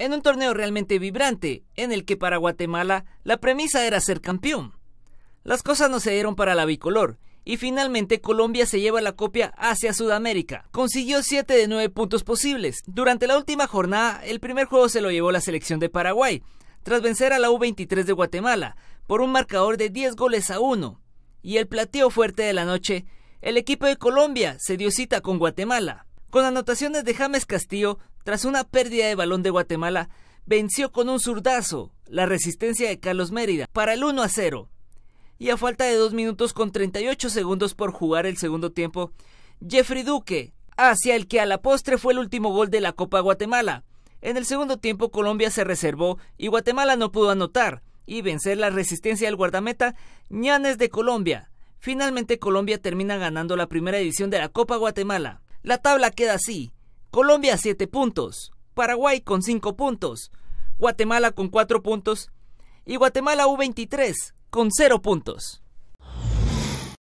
en un torneo realmente vibrante, en el que para Guatemala la premisa era ser campeón. Las cosas no se dieron para la bicolor, y finalmente Colombia se lleva la copia hacia Sudamérica. Consiguió 7 de 9 puntos posibles. Durante la última jornada, el primer juego se lo llevó la selección de Paraguay, tras vencer a la U23 de Guatemala por un marcador de 10 goles a 1. Y el plateo fuerte de la noche, el equipo de Colombia se dio cita con Guatemala. Con anotaciones de James Castillo, tras una pérdida de balón de Guatemala, venció con un zurdazo la resistencia de Carlos Mérida para el 1 a 0. Y a falta de 2 minutos con 38 segundos por jugar el segundo tiempo, Jeffrey Duque, hacia el que a la postre fue el último gol de la Copa Guatemala. En el segundo tiempo Colombia se reservó y Guatemala no pudo anotar y vencer la resistencia del guardameta Ñanes de Colombia. Finalmente Colombia termina ganando la primera edición de la Copa Guatemala. La tabla queda así. Colombia 7 puntos, Paraguay con 5 puntos, Guatemala con 4 puntos y Guatemala U23 con 0 puntos.